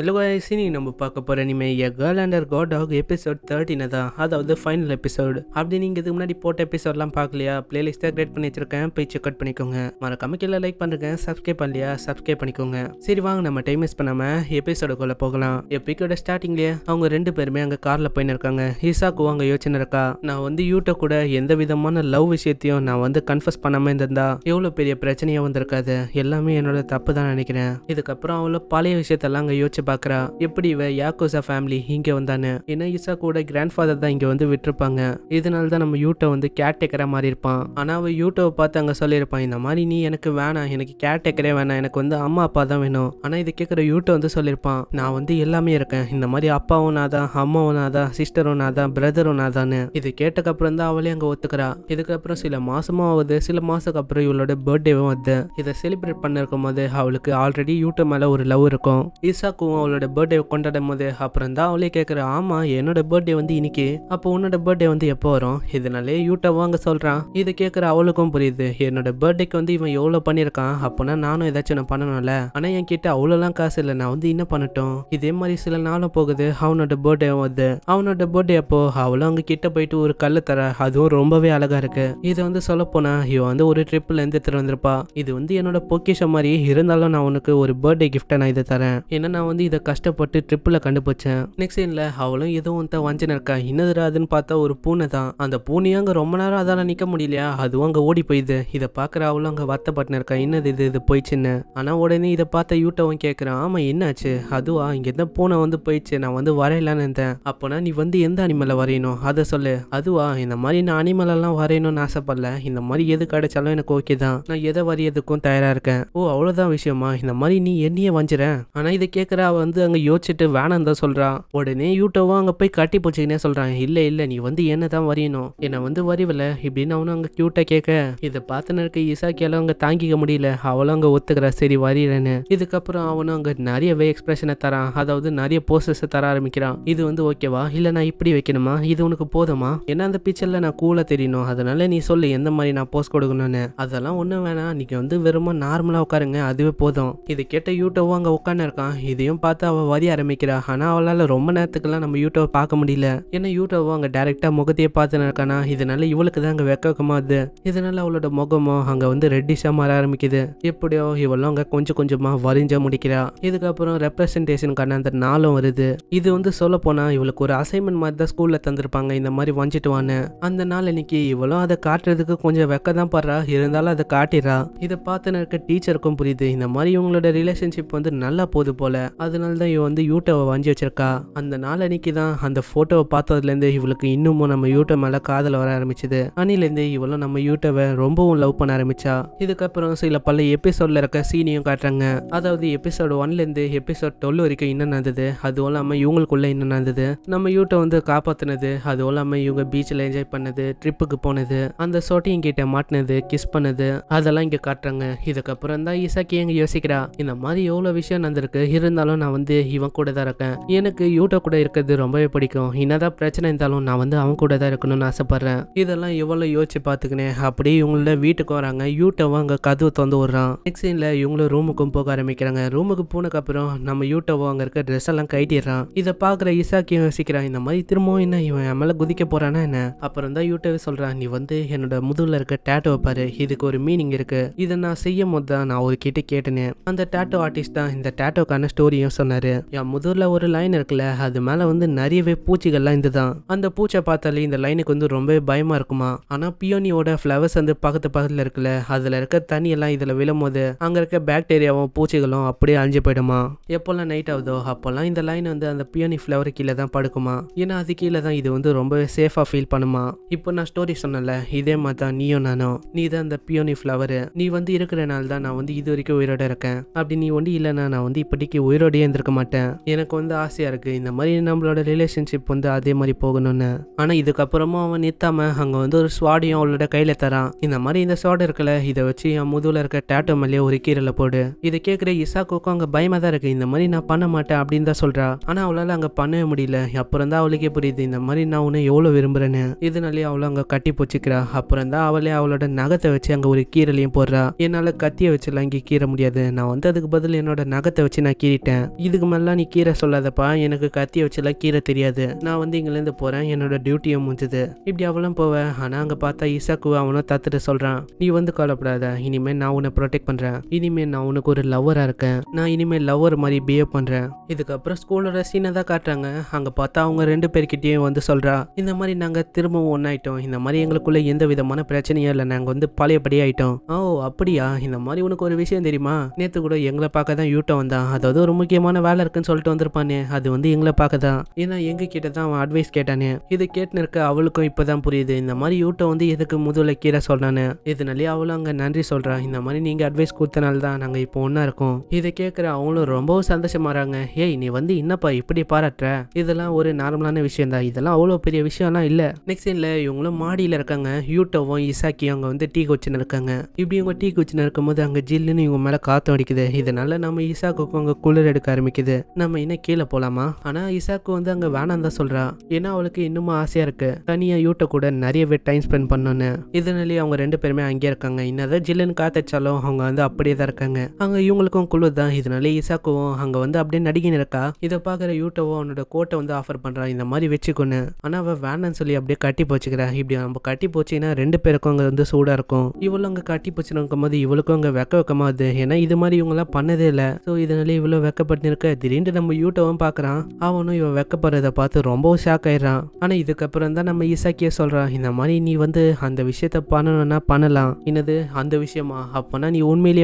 hello guys நம்ம பார்க்க போகிற இனிமே a girl and her guard dog episode தேர்ட்டினை தான் அதாவது ஃபைனல் எபிசோடு அப்படி நீங்கள் இதுக்கு முன்னாடி போட்ட எபிசோட்லாம் பார்க்கலையா பிளேலிஸ்ட்டாக கிரியேட் பண்ணி வச்சிருக்கேன் போய் செக் அவுட் பண்ணிக்கோங்க மற கீழே லைக் பண்ணுறேன் சப்ஸ்கிரைப் பண்ணலையா சப்ஸ்கிரைப் பண்ணிக்கோங்க சரி வாங்க நம்ம டைம் மிஸ் பண்ணாமல் எபிசோடுக்குள்ளே போகலாம் எப்பிக்கோட ஸ்டார்டிங்லேயே அவங்க ரெண்டு பேருமே அங்கே காரில் போயின்னு இருக்காங்க ஹிசாக்கு அங்கே யோசனை இருக்கா நான் வந்து யூடியூப் கூட எந்த விதமான லவ் விஷயத்தையும் நான் வந்து கன்ஃபர்ஸ் பண்ணாமல் இருந்திருந்தா எவ்வளோ பெரிய பிரச்சனையாக வந்திருக்காது எல்லாமே என்னோட தப்பு தான் நினைக்கிறேன் இதுக்கப்புறம் அவ்வளோ பழைய விஷயத்தெல்லாம் அங்கே யோசிச்சு பார்க்குறா எப்படி இவ யாக்கோசா ஃபேமிலி இங்கே வந்தானு ஏன்னா ஈசா கூட கிராண்ட் ஃபாதர் தான் இங்கே வந்து விட்டுருப்பாங்க இதனால தான் நம்ம யூட்டோ வந்து கேட் டேக்கரா மாதிரி இருப்பான் ஆனால் அவள் யூட்டோவை பார்த்து அங்கே சொல்லியிருப்பான் இந்த மாதிரி நீ எனக்கு வேணாம் எனக்கு கேட் டேக்கரே வேணாம் எனக்கு வந்து அம்மா அப்பா தான் வேணும் ஆனால் இதை கேட்குற யூட்டோ வந்து சொல்லியிருப்பான் நான் வந்து எல்லாமே இருக்கேன் இந்த மாதிரி அப்பாவும் நான் தான் அம்மாவும் நாதான் தான் சிஸ்டரும் நான் தான் பிரதரும் நான் தானு இது கேட்டக்கப்புறம் தான் அவளே அங்கே ஒத்துக்கிறா இதுக்கப்புறம் சில மாசமும் ஆகுது சில மாசத்துக்கு அப்புறம் இவளோட பர்த்டேவும் வருது இதை செலிப்ரேட் பண்ணிருக்கும் போது அவளுக்கு ஆல்ரெடி யூடியூப் மேலே ஒரு லவ் இருக்கும் ஈசாக்கும் அவளோட பர்த்டே கொண்டாடும் போது அப்புறம் தான் அவளே கேட்குற ஆமாம் என்னோட பர்த்டே வந்து இன்னைக்கு அப்போ உன்னோட பர்த்டே வந்து எப்போ வரும் இதனாலே யூட்டா வாங்க சொல்கிறான் இதை கேட்குற அவளுக்கும் புரியுது என்னோட பர்த்டேக்கு வந்து இவன் எவ்வளோ பண்ணியிருக்கான் அப்போனா நானும் ஏதாச்சும் நான் பண்ணணும்ல ஆனால் என் கிட்ட அவ்வளோலாம் காசு இல்லை நான் வந்து என்ன பண்ணட்டும் இதே மாதிரி சில நாளும் போகுது அவனோட பர்த்டே வந்து அவனோட பர்த்டே அப்போ அவளும் அவங்க கிட்ட போயிட்டு ஒரு கல் தர அதுவும் ரொம்பவே அழகாக இருக்கு இதை வந்து சொல்ல போனா இவன் வந்து ஒரு ட்ரிப்பில் இருந்து எடுத்துட்டு வந்திருப்பா இது வந்து என்னோட பொக்கிஷம் மாதிரி இருந்தாலும் நான் உனக்கு ஒரு பர்த்டே கிஃப்டை நான் இதை தரேன் ஏன்னா நான் வந்து இதை கஷ்டப்பட்டு ட்ரிப்பில் கண்டுபிடிச்சேன் நெக்ஸ்ட் சீனில் அவளும் எதுவும் தான் வஞ்சன இருக்கா இன்னதுராதுன்னு அதுன்னு பார்த்தா ஒரு பூனை தான் அந்த பூனையும் அங்கே ரொம்ப நேரம் அதால் நிற்க முடியலையா அதுவும் அங்கே ஓடி போயிது இதை பார்க்குற அவளும் அங்கே வருத்தப்பட்டு இருக்கா என்னது இது இது போயிடுச்சுன்னு ஆனால் உடனே இதை பார்த்தா யூட்டவும் கேட்குறான் ஆமாம் என்னாச்சு அதுவா இங்கேருந்து பூனை வந்து போயிடுச்சு நான் வந்து வரையலான்னு இருந்தேன் அப்போனா நீ வந்து எந்த அனிமலில் வரையணும் அதை சொல்லு அதுவா இந்த மாதிரி நான் அனிமலெல்லாம் வரையணும்னு ஆசைப்படல இந்த மாதிரி எது கிடைச்சாலும் எனக்கு ஓகே தான் நான் எதை வரையதுக்கும் தயாராக இருக்கேன் ஓ அவ்வளோதான் விஷயமா இந்த மாதிரி நீ என்னையே வஞ்சுற ஆனால் இதை கேட்குற வந்து அங்கே யோசிச்சுட்டு வேணாம் தான் சொல்கிறான் உடனே யூட்டோவும் அங்கே போய் கட்டி போச்சுக்கினே சொல்கிறான் இல்லை இல்லை நீ வந்து என்ன தான் வரையணும் என்னை வந்து வரைவில இப்படின்னு அவனும் அங்கே கியூட்டாக கேட்க இதை இருக்க இசாக்கியால் அங்கே தாங்கிக்க முடியல அவளும் அங்கே ஒத்துக்கிறா சரி வரையிறேன்னு இதுக்கப்புறம் அவனும் அங்கே நிறையவே எக்ஸ்பிரஷனை தரான் அதாவது நிறைய போஸ்டர்ஸை தர ஆரம்பிக்கிறான் இது வந்து ஓகேவா இல்லை நான் இப்படி வைக்கணுமா இது உனக்கு போதுமா ஏன்னா அந்த பிக்சரில் நான் கூலாக தெரியணும் அதனால நீ சொல்லு எந்த மாதிரி நான் போஸ்ட் கொடுக்கணும்னு அதெல்லாம் ஒன்றும் வேணாம் நீங்கள் வந்து வெறும் நார்மலாக உட்காருங்க அதுவே போதும் இது கேட்ட யூடியூபும் அங்கே உட்காந்து இருக்கான் இதையும் பார்த்து அவள் வரி ஆரம்பிக்கிறா ஆனால் அவளால் ரொம்ப நேரத்துக்கெல்லாம் நம்ம யூடியூப் பார்க்க முடியல ஏன்னா யூடியூபும் அங்கே டேரெக்டாக முகத்தையே பார்த்து நடக்கானா இதனால இவளுக்கு தான் அங்கே வெக்கமாகுது இதனால அவளோட முகமோ அங்கே வந்து ரெட்டிஷாக மாற ஆரம்பிக்குது எப்படியோ இவளும் அங்கே கொஞ்சம் கொஞ்சமாக வரிஞ்ச முடிக்கிறா இதுக்கப்புறம் ரெப்ரசன்டேஷனுக்கான அந்த நாளும் வருது இது வந்து சொல்ல போனால் இவளுக்கு ஒரு அசைன்மெண்ட் மாதிரி தான் ஸ்கூலில் தந்திருப்பாங்க இந்த மாதிரி வஞ்சிட்டு வஞ்சிட்டுவான்னு அந்த நாள் இன்னைக்கு இவளும் அதை காட்டுறதுக்கு கொஞ்சம் வெக்க தான் படுறா இருந்தாலும் அதை காட்டிடுறா இதை பார்த்து இருக்க டீச்சருக்கும் புரியுது இந்த மாதிரி இவங்களோட ரிலேஷன்ஷிப் வந்து நல்லா போகுது போல அது அதனால தான் வந்து யூட்டை வாஞ்சி வச்சிருக்கா அந்த நாள் தான் அந்த ஃபோட்டோவை பார்த்ததுலேருந்து இவளுக்கு இன்னமும் நம்ம யூட்டை மேலே காதல் வர ஆரம்பிச்சது அணிலேருந்து இவளும் நம்ம யூட்டை ரொம்பவும் லவ் பண்ண ஆரம்பிச்சா இதுக்கப்புறம் சில பல எபிசோடில் இருக்க சீனையும் காட்டுறாங்க அதாவது எபிசோடு ஒன்லேருந்து எபிசோட் டுவெல் வரைக்கும் என்ன நடந்தது அதுவும் இல்லாமல் இவங்களுக்குள்ளே என்ன நடந்தது நம்ம யூட்டை வந்து காப்பாற்றினது அதுவும் இல்லாமல் இவங்க பீச்சில் என்ஜாய் பண்ணது ட்ரிப்புக்கு போனது அந்த சோட்டியும் கிட்ட மாட்டினது கிஸ் பண்ணது அதெல்லாம் இங்கே காட்டுறாங்க இதுக்கப்புறம் தான் ஈசாக்கி எங்க யோசிக்கிறா இந்த மாதிரி எவ்வளோ விஷயம் நடந்திருக்கு இருந்தாலும் நான் வந்து இவன் கூட தான் இருக்கேன் எனக்கு யூடியூப் கூட இருக்கிறது ரொம்பவே பிடிக்கும் என்னதான் பிரச்சனை இருந்தாலும் நான் வந்து அவன் கூட தான் இருக்கணும்னு ஆசைப்படுறேன் இதெல்லாம் எவ்வளோ யோசிச்சு பாத்துக்கினேன் அப்படி இவங்கள வீட்டுக்கு வராங்க யூட்டோவை அங்கே கதவு திறந்து விடுறான் நெக்ஸ்ட் இவங்களும் ரூமுக்கும் போக ஆரம்பிக்கிறாங்க ரூமுக்கு போனதுக்கப்புறம் நம்ம யூட்டோவை அங்கே இருக்க ட்ரெஸ் எல்லாம் கைட்டிடுறான் இதை பார்க்குற இசாக்கியும் யோசிக்கிறான் இந்த மாதிரி திரும்பவும் என்ன இவன் என் மேலே குதிக்க போகிறானா என்ன அப்புறம் தான் யூட்டோவே சொல்கிறான் நீ வந்து என்னோட முதுகில் இருக்க டேட்டோ பாரு இதுக்கு ஒரு மீனிங் இருக்குது இதை நான் செய்யும் போது தான் நான் ஒரு கிட்ட கேட்டேனே அந்த டேட்டோ ஆர்டிஸ்ட் தான் இந்த டேட்டோக்கான ஸ்டோரியும் விஷயம் சொன்னார் என் முதல்ல ஒரு லைன் இருக்குல்ல அது மேலே வந்து நிறையவே பூச்சிகள்லாம் இதுதான் அந்த பூச்சை பார்த்தாலே இந்த லைனுக்கு வந்து ரொம்பவே பயமாக இருக்குமா ஆனால் பியோனியோட ஃப்ளவர்ஸ் வந்து பக்கத்து பக்கத்தில் இருக்குல்ல அதில் இருக்க தண்ணியெல்லாம் இதில் விழும்போது அங்கே இருக்க பாக்டீரியாவும் பூச்சிகளும் அப்படியே அழிஞ்சு போயிடுமா எப்போல்லாம் நைட் ஆகுதோ அப்போல்லாம் இந்த லைன் வந்து அந்த பியோனி ஃப்ளவர் கீழே தான் படுக்குமா ஏன்னா அது கீழே தான் இது வந்து ரொம்பவே சேஃபாக ஃபீல் பண்ணுமா இப்போ நான் ஸ்டோரி சொன்னல இதே மாதிரி தான் நீயும் நானும் நீ தான் அந்த பியோனி ஃப்ளவரு நீ வந்து இருக்கிறனால தான் நான் வந்து இது வரைக்கும் உயிரோட இருக்கேன் அப்படி நீ ஒண்டி இல்லைன்னா நான் வந்து இப்படிக்கு உயிரோட மாதிரியே இருந்திருக்க மாட்டேன் எனக்கு வந்து ஆசையாக இருக்குது இந்த மாதிரி நம்மளோட ரிலேஷன்ஷிப் வந்து அதே மாதிரி போகணும்னு ஆனால் இதுக்கப்புறமும் அவன் நிற்காம அங்கே வந்து ஒரு ஸ்வாடையும் அவளோட கையில் தரான் இந்த மாதிரி இந்த ஸ்வாடு இருக்கல இதை வச்சு என் முதுவில் இருக்க டேட்டோ மல்லியை ஒரு கீரல போடு இதை கேட்குற இசாக்குக்கும் அங்கே பயமாக தான் இருக்குது இந்த மாதிரி நான் பண்ண மாட்டேன் அப்படின்னு தான் சொல்றா ஆனால் அவளால் அங்கே பண்ணவே முடியல அப்புறம் தான் அவளுக்கே புரியுது இந்த மாதிரி நான் உன்னை எவ்வளோ விரும்புகிறேன்னு இதனாலே அவளும் அங்கே கட்டி போச்சுக்கிறா அப்புறம் தான் அவளே அவளோட நகத்தை வச்சு அங்கே ஒரு கீரலையும் போடுறா என்னால் கத்தியை வச்சுலாம் இங்கே கீற முடியாது நான் வந்து அதுக்கு பதில் என்னோட நகத்தை வச்சு நான் கீறிட்டேன் இதுக்கு மேலாம் நீ கீரை சொல்லாதப்பா எனக்கு கத்தி வச்சுலாம் கீரை தெரியாது நான் வந்து இங்கேருந்து போகிறேன் என்னோட டியூட்டியை முடிஞ்சுது இப்படி அவளும் போவேன் ஆனால் அங்கே பார்த்தா இசாக்கு அவனும் தத்துட்டு சொல்கிறான் நீ வந்து கவலைப்படாத இனிமேல் நான் உன்னை ப்ரொடெக்ட் பண்ணுறேன் இனிமேல் நான் உனக்கு ஒரு லவ்வராக இருக்கேன் நான் இனிமேல் லவ்வர் மாதிரி பிஹேவ் பண்ணுறேன் இதுக்கப்புறம் ஸ்கூலோட சீனை தான் காட்டுறாங்க அங்கே பார்த்தா அவங்க ரெண்டு பேர்கிட்டையும் வந்து சொல்கிறா இந்த மாதிரி நாங்கள் திரும்பவும் ஒன்றாயிட்டோம் இந்த மாதிரி எங்களுக்குள்ளே எந்த விதமான பிரச்சனையும் இல்லை நாங்கள் வந்து பழையபடி ஆயிட்டோம் ஓ அப்படியா இந்த மாதிரி உனக்கு ஒரு விஷயம் தெரியுமா நேற்று கூட எங்களை பார்க்க தான் யூட்டம் வந்தான் அதாவது ஒரு முக்கிய முக்கியமான வேலை இருக்குன்னு சொல்லிட்டு வந்திருப்பானே அது வந்து எங்களை பார்க்க தான் ஏன்னா எங்க கிட்ட தான் அவன் அட்வைஸ் கேட்டானே இதை கேட்டுன்னு இருக்க அவளுக்கும் இப்பதான் புரியுது இந்த மாதிரி யூட்டை வந்து எதுக்கு முதல்ல கீரை சொல்றானு இதனாலே அவளும் அங்கே நன்றி சொல்றான் இந்த மாதிரி நீங்க அட்வைஸ் கொடுத்தனால தான் நாங்கள் இப்போ ஒன்றா இருக்கோம் இதை கேட்குற அவங்களும் ரொம்பவும் சந்தோஷமாறாங்க ஏய் நீ வந்து என்னப்பா இப்படி பாராட்டுற இதெல்லாம் ஒரு நார்மலான விஷயம் தான் இதெல்லாம் அவ்வளோ பெரிய விஷயம்லாம் இல்லை நெக்ஸ்ட் இல்ல இவங்களும் மாடியில் இருக்காங்க யூட்டோவும் இசாக்கியும் அங்கே வந்து டீ குச்சின்னு இருக்காங்க இப்படி இவங்க டீ குச்சின்னு இருக்கும்போது அங்கே ஜில்லுன்னு இவங்க மேலே காற்று அடிக்குது இதனால நம்ம இசாக்குக்கும் அங்க குளிர் எடுக்க ஆரம்பிக்குது நம்ம இன்னும் கீழே போலாமா ஆனா இசாக்கு வந்து அங்க வேணாம் தான் சொல்றா ஏன்னா அவளுக்கு இன்னமும் ஆசையா இருக்கு தனியா யூட்ட கூட நிறைய பேர் டைம் ஸ்பெண்ட் பண்ணனு இதனாலேயே அவங்க ரெண்டு பேருமே அங்கேயே இருக்காங்க என்னதான் ஜில்லுன்னு காத்தடிச்சாலும் அவங்க வந்து அப்படியே தான் இருக்காங்க அங்க இவங்களுக்கும் குழு தான் இதனால இசாக்குவும் அங்க வந்து அப்படியே நடிகை இருக்கா இதை பாக்குற யூட்டவும் அவனோட கோட்டை வந்து ஆஃபர் பண்றான் இந்த மாதிரி வச்சுக்கொன்னு ஆனா அவ வேணாம் சொல்லி அப்படியே கட்டி போச்சுக்கிறா இப்படி நம்ம கட்டி போச்சுன்னா ரெண்டு பேருக்கும் அங்க வந்து சூடா இருக்கும் இவ்வளவு அங்க கட்டி போச்சுன்னு போது இவளுக்கும் அங்க வெக்க வெக்கமாது ஏன்னா இது மாதிரி எல்லாம் பண்ணதே இல்லை ஸோ இதனால இவ்வளவு வெக்க பண்ணிருக்க திடீர்னு நம்ம யூட்டவும் பாக்குறான் அவனும் இவன் வெக்கப்படுறத பார்த்து ரொம்பவும் ஷாக் ஆயிடுறான் ஆனா இதுக்கப்புறம் தான் நம்ம ஈசாக்கிய சொல்றான் இந்த மாதிரி நீ வந்து அந்த விஷயத்த பண்ணணும்னா பண்ணலாம் என்னது அந்த விஷயமா அப்பனா நீ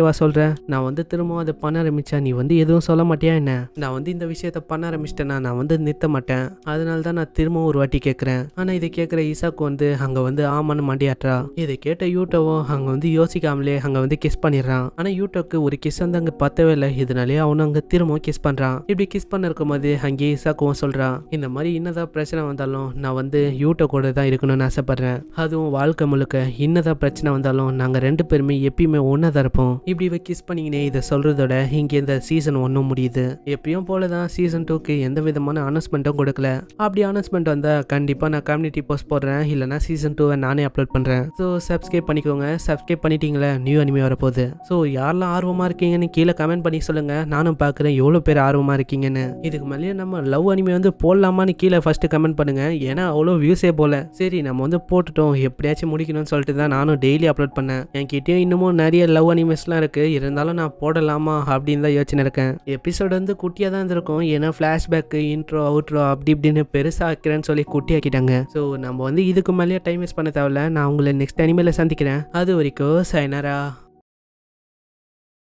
வா சொல்ற நான் வந்து திரும்பவும் அதை பண்ண ஆரம்பிச்சா நீ வந்து எதுவும் சொல்ல மாட்டியா என்ன நான் வந்து இந்த விஷயத்த பண்ண ஆரம்பிச்சிட்டேன்னா நான் வந்து நிறுத்த மாட்டேன் அதனால தான் நான் திரும்பவும் ஒரு வாட்டி கேட்கறேன் ஆனா இதை கேட்கிற ஈசாக்கு வந்து அங்க வந்து ஆமான்னு மண்டியாட்டுறா இதை கேட்ட யூடியூபும் அங்க வந்து யோசிக்காமலே அங்க வந்து கிஸ் பண்ணிடுறான் ஆனா யூட்டோக்கு ஒரு கிஸ் வந்து அங்க பத்தவே இல்லை இதனாலே அவனும் அங்க திரும்ப இசாக்கும் கிஸ் பண்றான் இப்படி கிஸ் பண்ண இருக்கும் போது அங்கே இசாக்கும் சொல்றான் இந்த மாதிரி என்னதான் பிரச்சனை வந்தாலும் நான் வந்து யூட்ட கூட தான் இருக்கணும்னு ஆசைப்படுறேன் அதுவும் வாழ்க்கை முழுக்க என்னதான் பிரச்சனை வந்தாலும் நாங்க ரெண்டு பேருமே எப்பயுமே ஒன்னா தான் இருப்போம் இப்படி இவ கிஸ் பண்ணீங்கன்னே இதை சொல்றதோட இங்க இந்த சீசன் ஒன்னும் முடியுது எப்பயும் போலதான் சீசன் டூக்கு எந்த விதமான அனௌன்ஸ்மெண்ட்டும் கொடுக்கல அப்படி அனௌன்ஸ்மெண்ட் வந்தா கண்டிப்பா நான் கம்யூனிட்டி போஸ்ட் போடுறேன் இல்லனா சீசன் டூவை நானே அப்லோட் பண்றேன் ஸோ சப்ஸ்கிரைப் பண்ணிக்கோங்க சப்ஸ்கிரைப் பண்ணிட்டீங்களா நியூ அனிமே வரப்போகுது ஸோ யாரெல்லாம் ஆர்வமா இருக்கீங்கன்னு கீழே கமெண்ட் பண்ணி சொல்லுங்க நானும் பாக்குறேன் எவ்வளோ பேர் ஆர்வமாக இருக்கீங்கன்னு இதுக்கு மேலேயே நம்ம லவ் அனிமே வந்து போடலாமான்னு கீழே ஃபஸ்ட்டு கமெண்ட் பண்ணுங்கள் ஏன்னா அவ்வளோ வியூஸே போல சரி நம்ம வந்து போட்டுட்டோம் எப்படியாச்சும் முடிக்கணும்னு சொல்லிட்டு தான் நானும் டெய்லி அப்லோட் பண்ணேன் என்கிட்டயும் இன்னமும் நிறைய லவ் அனிமேஸ்லாம் இருக்குது இருந்தாலும் நான் போடலாமா அப்படின்னு தான் யோசனை இருக்கேன் எபிசோடு வந்து குட்டியாக தான் இருந்திருக்கும் ஏன்னா ஃப்ளாஷ்பேக்கு இன்ட்ரோ அவுட்ரோ அப்படி இப்படின்னு பெருசாக ஆக்கிறேன்னு சொல்லி குட்டியாக்கிட்டாங்க ஸோ நம்ம வந்து இதுக்கு மேலேயே டைம் வேஸ்ட் பண்ண தேவையில்ல நான் உங்களை நெக்ஸ்ட் அனிமேல சந்திக்கிறேன் அது வரைக்கும் சைனரா